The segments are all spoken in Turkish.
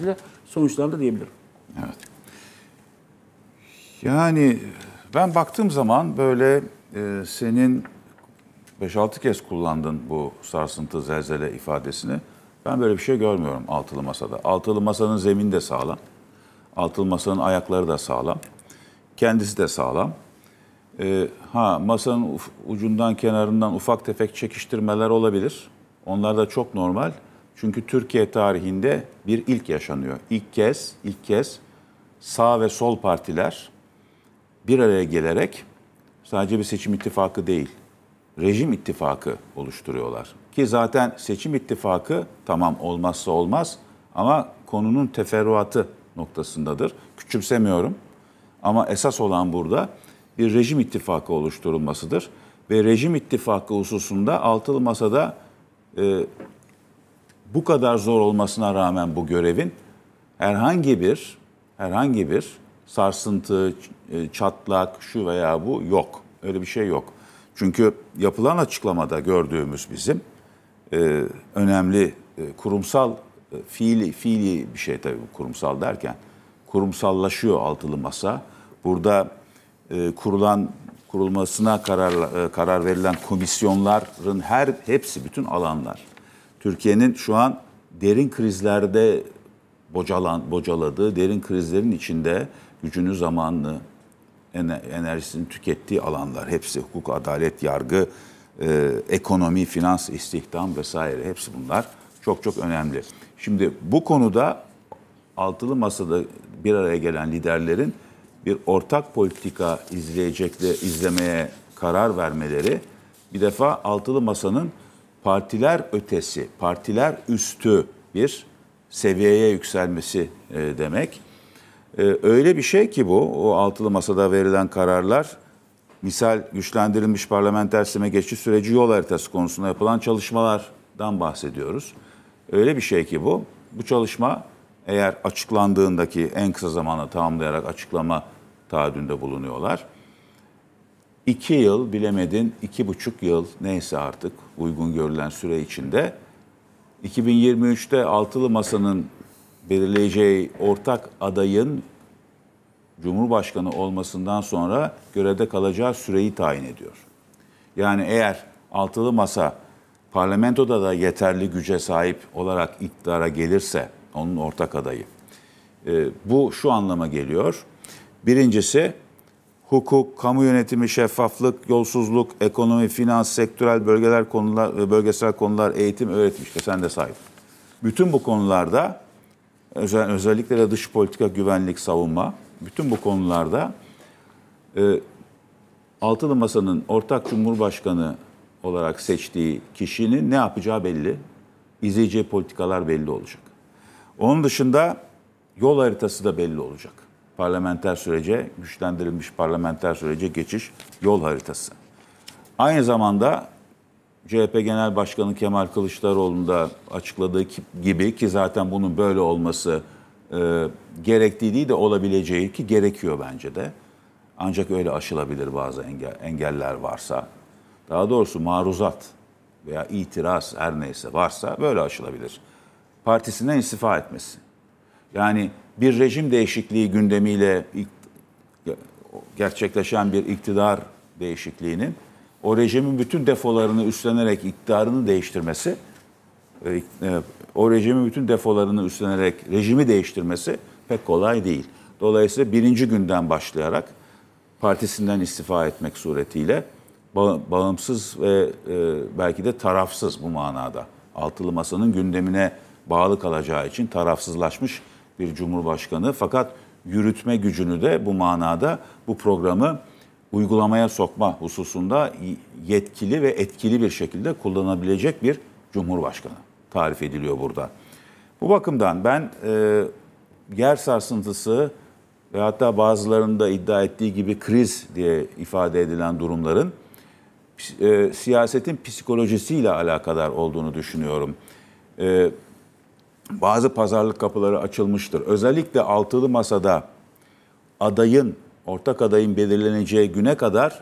ile sonuçlandı diyebilirim. Evet. Yani ben baktığım zaman böyle e, senin 5-6 kez kullandın bu sarsıntı, zelzele ifadesini. Ben böyle bir şey görmüyorum altılı masada. Altılı masanın zemini de sağlam. Altılı masanın ayakları da sağlam. Kendisi de sağlam. E, ha masanın ucundan kenarından ufak tefek çekiştirmeler olabilir. Onlar da çok normal. Çünkü Türkiye tarihinde bir ilk yaşanıyor. İlk kez, ilk kez sağ ve sol partiler bir araya gelerek sadece bir seçim ittifakı değil, rejim ittifakı oluşturuyorlar. Ki zaten seçim ittifakı tamam olmazsa olmaz ama konunun teferruatı noktasındadır. Küçümsemiyorum ama esas olan burada bir rejim ittifakı oluşturulmasıdır. Ve rejim ittifakı hususunda altılı masada e, bu kadar zor olmasına rağmen bu görevin herhangi bir herhangi bir sarsıntı, e, çatlak, şu veya bu yok. Öyle bir şey yok. Çünkü yapılan açıklamada gördüğümüz bizim e, önemli e, kurumsal e, fiili fiili bir şey tabii kurumsal derken kurumsallaşıyor altılı masa. Burada kurulan kurulmasına karar karar verilen komisyonların her hepsi bütün alanlar Türkiye'nin şu an derin krizlerde bocalan, bocaladığı, derin krizlerin içinde gücünü, zamanını, enerjisini tükettiği alanlar hepsi hukuk, adalet, yargı, e, ekonomi, finans, istihdam vesaire hepsi bunlar çok çok önemli. Şimdi bu konuda altılı masada bir araya gelen liderlerin bir ortak politika izleyecekle izlemeye karar vermeleri bir defa altılı masanın partiler ötesi, partiler üstü bir seviyeye yükselmesi e, demek. E, öyle bir şey ki bu, o altılı masada verilen kararlar, misal güçlendirilmiş parlamenter sisteme geçiş süreci yol haritası konusunda yapılan çalışmalardan bahsediyoruz. Öyle bir şey ki bu. Bu çalışma eğer açıklandığındaki en kısa zamanda tamamlayarak açıklama taahhüdünde bulunuyorlar iki yıl bilemedin, iki buçuk yıl neyse artık uygun görülen süre içinde 2023'te altılı masanın belirleyeceği ortak adayın Cumhurbaşkanı olmasından sonra görevde kalacağı süreyi tayin ediyor. Yani eğer altılı masa parlamentoda da yeterli güce sahip olarak iktidara gelirse onun ortak adayı. Ee, bu şu anlama geliyor. Birincisi hukuk, kamu yönetimi, şeffaflık, yolsuzluk, ekonomi, finans, sektörel bölgeler konular, e, bölgesel konular, eğitim, öğretim işte sen de sahip. Bütün bu konularda özellikle de dış politika, güvenlik, savunma bütün bu konularda e, Altılı Masa'nın ortak cumhurbaşkanı olarak seçtiği kişinin ne yapacağı belli. İzleyeceği politikalar belli olacak. Onun dışında yol haritası da belli olacak parlamenter sürece, güçlendirilmiş parlamenter sürece geçiş yol haritası. Aynı zamanda CHP Genel Başkanı Kemal Kılıçdaroğlu'nun da açıkladığı gibi ki zaten bunun böyle olması e, gerektiği değil de olabileceği ki gerekiyor bence de. Ancak öyle aşılabilir bazı engel, engeller varsa. Daha doğrusu maruzat veya itiraz her neyse varsa böyle aşılabilir. Partisinden istifa etmesi. Yani bir rejim değişikliği gündemiyle gerçekleşen bir iktidar değişikliğinin o rejimin bütün defolarını üstlenerek iktidarını değiştirmesi, e, e, o rejimin bütün defolarını üstlenerek rejimi değiştirmesi pek kolay değil. Dolayısıyla birinci günden başlayarak partisinden istifa etmek suretiyle bağımsız ve e, belki de tarafsız bu manada altılı masanın gündemine bağlı kalacağı için tarafsızlaşmış bir cumhurbaşkanı fakat yürütme gücünü de bu manada bu programı uygulamaya sokma hususunda yetkili ve etkili bir şekilde kullanabilecek bir cumhurbaşkanı tarif ediliyor burada. Bu bakımdan ben e, yer sarsıntısı ve hatta bazılarında iddia ettiği gibi kriz diye ifade edilen durumların e, siyasetin psikolojisiyle alakadar olduğunu düşünüyorum. E, bazı pazarlık kapıları açılmıştır. Özellikle altılı masada adayın, ortak adayın belirleneceği güne kadar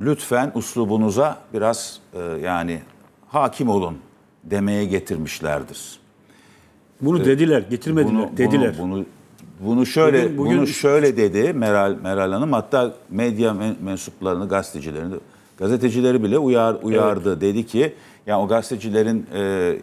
lütfen uslubunuza biraz e, yani hakim olun demeye getirmişlerdir. Bunu ee, dediler, getirmediler, bunu, dediler. Bunu, bunu, bunu şöyle bugün, bugün... bunu şöyle dedi Meral Meral Hanım hatta medya mensuplarını, gazetecilerini, gazetecileri bile uyar uyardı. Evet. Dedi ki ya yani o gazetecilerin e,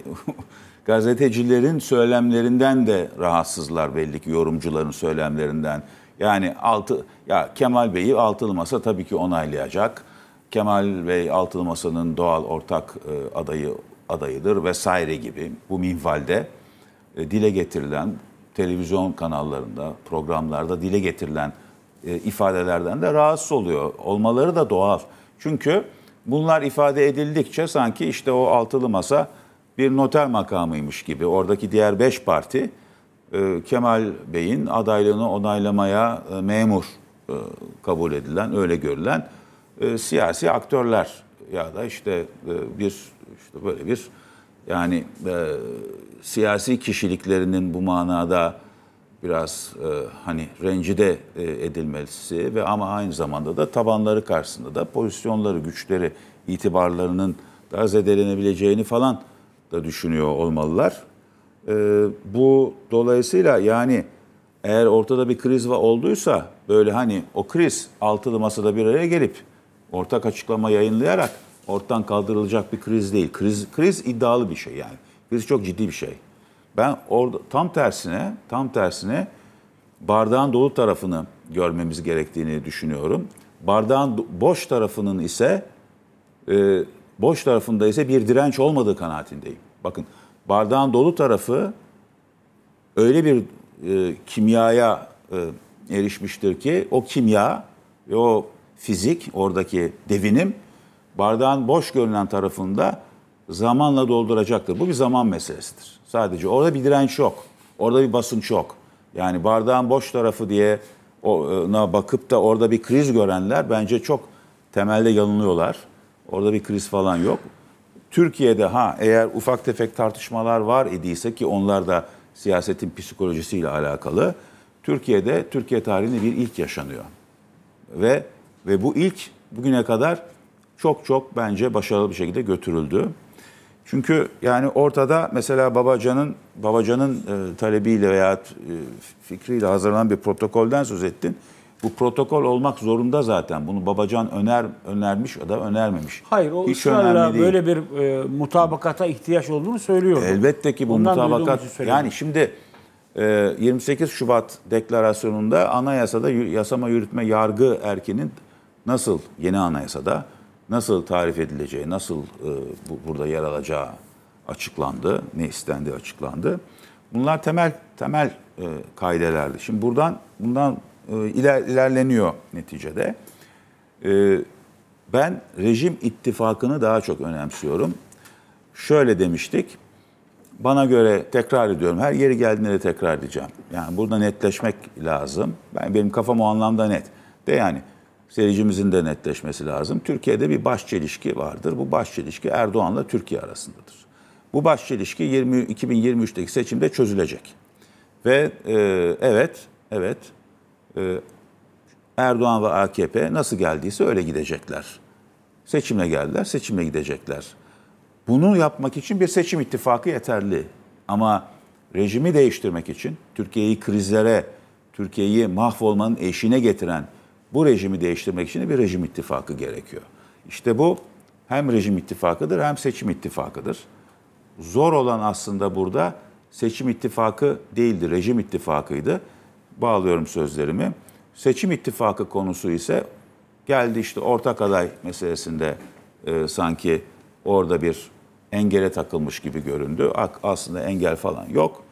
gazetecilerin söylemlerinden de rahatsızlar belli ki yorumcuların söylemlerinden. Yani altı ya Kemal Bey'i altılı masa tabii ki onaylayacak. Kemal Bey altılı masanın doğal ortak e, adayı adayıdır vesaire gibi bu minvalde e, dile getirilen televizyon kanallarında, programlarda dile getirilen e, ifadelerden de rahatsız oluyor. Olmaları da doğal. Çünkü bunlar ifade edildikçe sanki işte o altılı masa bir noter makamıymış gibi oradaki diğer beş parti e, Kemal Bey'in adaylığını onaylamaya e, memur e, kabul edilen, öyle görülen siyasi aktörler ya da işte bir işte böyle bir yani siyasi kişiliklerinin bu manada biraz e, hani rencide e, edilmesi ve ama aynı zamanda da tabanları karşısında da pozisyonları, güçleri, itibarlarının da zedelenebileceğini falan da düşünüyor olmalılar. E, bu dolayısıyla yani eğer ortada bir kriz var olduysa böyle hani o kriz altılı masada bir araya gelip ortak açıklama yayınlayarak ortadan kaldırılacak bir kriz değil. Kriz kriz iddialı bir şey yani. Kriz çok ciddi bir şey. Ben orada tam tersine tam tersine bardağın dolu tarafını görmemiz gerektiğini düşünüyorum. Bardağın boş tarafının ise e, boş tarafında ise bir direnç olmadığı kanaatindeyim. Bakın bardağın dolu tarafı öyle bir e, kimyaya e, erişmiştir ki o kimya ve o fizik oradaki devinim bardağın boş görünen tarafında zamanla dolduracaktır. Bu bir zaman meselesidir. Sadece orada bir direnç yok. Orada bir basınç yok. Yani bardağın boş tarafı diye ona e, bakıp da orada bir kriz görenler bence çok temelde yanılıyorlar. Orada bir kriz falan yok. Türkiye'de ha eğer ufak tefek tartışmalar var idiyse ki onlar da siyasetin psikolojisiyle alakalı. Türkiye'de Türkiye tarihinde bir ilk yaşanıyor. Ve ve bu ilk bugüne kadar çok çok bence başarılı bir şekilde götürüldü. Çünkü yani ortada mesela Babacan'ın Babacan'ın e, talebiyle veya e, fikriyle hazırlanan bir protokolden söz ettin. Bu protokol olmak zorunda zaten. Bunu Babacan öner önermiş o da önermemiş. Hayır o Hiç ısrarla böyle bir e, mutabakata ihtiyaç olduğunu söylüyor. Elbette ki bu Ondan mutabakat. Yani şimdi e, 28 Şubat deklarasyonunda anayasada yasama yürütme yargı erkinin nasıl yeni anayasada nasıl tarif edileceği, nasıl e, bu, burada yer alacağı açıklandı, ne istendiği açıklandı. Bunlar temel temel e, kaidelerdi. Şimdi buradan bundan e, iler, ilerleniyor neticede. E, ben rejim ittifakını daha çok önemsiyorum. Şöyle demiştik. Bana göre tekrar ediyorum. Her yeri geldiğinde de tekrar edeceğim. Yani burada netleşmek lazım. Ben benim kafam o anlamda net. De yani seyircimizin de netleşmesi lazım. Türkiye'de bir baş çelişki vardır. Bu baş çelişki Erdoğan'la Türkiye arasındadır. Bu baş çelişki 20, 2023'teki seçimde çözülecek. Ve e, evet, evet ee, Erdoğan ve AKP nasıl geldiyse öyle gidecekler. Seçimle geldiler, seçimle gidecekler. Bunu yapmak için bir seçim ittifakı yeterli. Ama rejimi değiştirmek için, Türkiye'yi krizlere, Türkiye'yi mahvolmanın eşiğine getiren bu rejimi değiştirmek için de bir rejim ittifakı gerekiyor. İşte bu hem rejim ittifakıdır hem seçim ittifakıdır. Zor olan aslında burada seçim ittifakı değildi, rejim ittifakıydı bağlıyorum sözlerimi. Seçim ittifakı konusu ise geldi işte ortak aday meselesinde e, sanki orada bir engele takılmış gibi göründü. Aslında engel falan yok.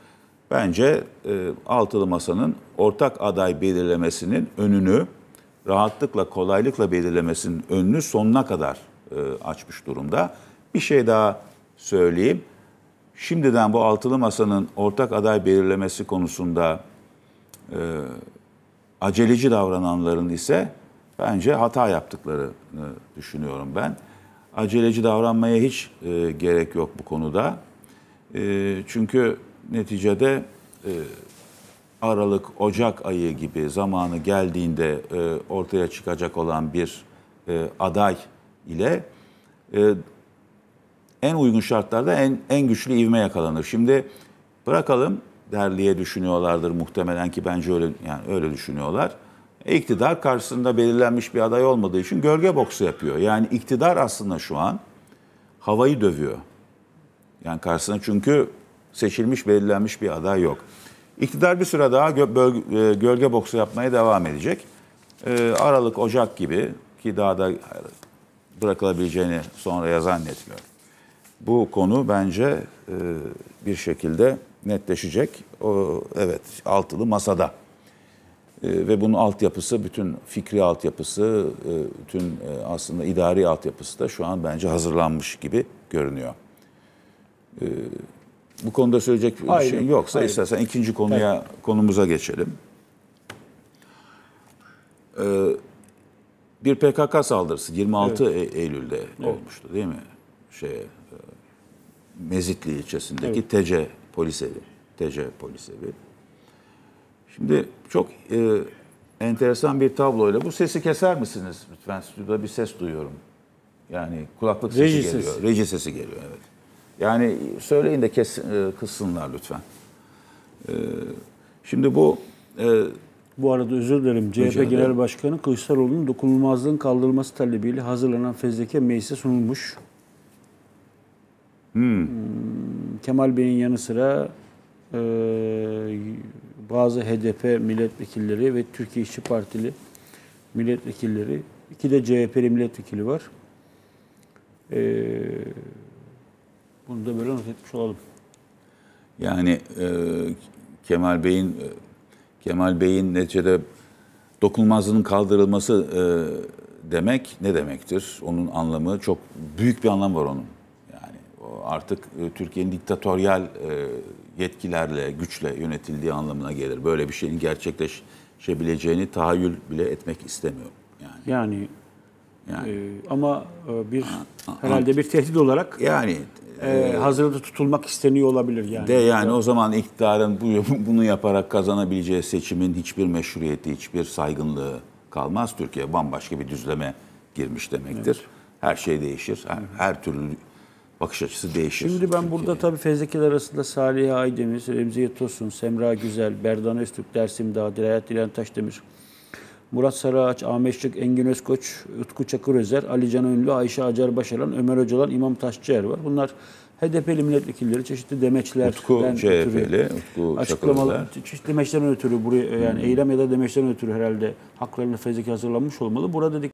Bence e, altılı masanın ortak aday belirlemesinin önünü rahatlıkla, kolaylıkla belirlemesinin önünü sonuna kadar e, açmış durumda. Bir şey daha söyleyeyim. Şimdiden bu altılı masanın ortak aday belirlemesi konusunda e, aceleci davrananların ise bence hata yaptıklarını düşünüyorum ben. Aceleci davranmaya hiç e, gerek yok bu konuda. E, çünkü neticede e, Aralık, Ocak ayı gibi zamanı geldiğinde e, ortaya çıkacak olan bir e, aday ile e, en uygun şartlarda en, en güçlü ivme yakalanır. Şimdi bırakalım derliye düşünüyorlardır muhtemelen ki bence öyle yani öyle düşünüyorlar. E, iktidar karşısında belirlenmiş bir aday olmadığı için gölge boksu yapıyor. Yani iktidar aslında şu an havayı dövüyor. Yani karşısına çünkü seçilmiş belirlenmiş bir aday yok. İktidar bir süre daha gö- bölge, gölge boksu yapmaya devam edecek. E, Aralık, Ocak gibi ki daha da bırakılabileceğini sonraya zannetmiyorum. Bu konu bence e, bir şekilde netleşecek. O, evet, altılı masada. E, ve bunun altyapısı, bütün fikri altyapısı, e, bütün e, aslında idari altyapısı da şu an bence hazırlanmış gibi görünüyor. E, bu konuda söyleyecek bir şey hayır, şey yoksa hayır. istersen ikinci konuya, hayır. konumuza geçelim. Ee, e, bir PKK saldırısı 26 evet. Eylül'de evet. olmuştu değil mi? Şey, Mezitli ilçesindeki evet. Tece polis evi, TC polis evi. Şimdi çok e, enteresan bir tabloyla bu sesi keser misiniz lütfen stüdyoda bir ses duyuyorum. Yani kulaklık sesi Reji geliyor. Sesi. Reji sesi geliyor evet. Yani söyleyin de kes, e, kıssınlar lütfen. E, şimdi bu e, bu arada özür dilerim. CHP Rica Genel Başkanı Kılıçdaroğlu'nun dokunulmazlığın kaldırılması talebiyle hazırlanan fezleke meclise sunulmuş. Hmm. hmm. Kemal Bey'in yanı sıra e, bazı HDP milletvekilleri ve Türkiye İşçi Partili milletvekilleri, iki de CHP'li milletvekili var. E, bunu da böyle not etmiş olalım. Yani e, Kemal Bey'in e, Kemal Bey'in neticede dokunulmazlığının kaldırılması e, demek ne demektir? Onun anlamı çok büyük bir anlam var onun artık e, Türkiye'nin diktatöryel e, yetkilerle, güçle yönetildiği anlamına gelir. Böyle bir şeyin gerçekleşebileceğini tahayyül bile etmek istemiyorum. Yani, yani, yani. E, ama e, bir herhalde bir tehdit olarak yani e, hazırda tutulmak isteniyor olabilir yani. De yani o zaman iktidarın bu, bunu yaparak kazanabileceği seçimin hiçbir meşruiyeti, hiçbir saygınlığı kalmaz. Türkiye bambaşka bir düzleme girmiş demektir. Evet. Her şey değişir. Her, her türlü bakış açısı değişir. Şimdi ben Türkiye'ye. burada tabii fezlekeler arasında Salih Aydemir, Remziye Tosun, Semra Güzel, Berdan Öztürk, Dersim Dağ, Dirayet Dilan Taşdemir, Murat Sarıağaç, Ahmet Engin Özkoç, Utku Çakırözer, Ali Can Ünlü, Ayşe Acar Başaran, Ömer Hocalan, İmam Taşçıyer var. Bunlar HDP'li milletvekilleri çeşitli demeçler, Utku CHP'li, ötürü, Utku açıklamalı, çeşitli demeçlerden ötürü buraya yani hmm. eylem ya da demeçlerden ötürü herhalde haklarına fezleke hazırlanmış olmalı. Burada dedik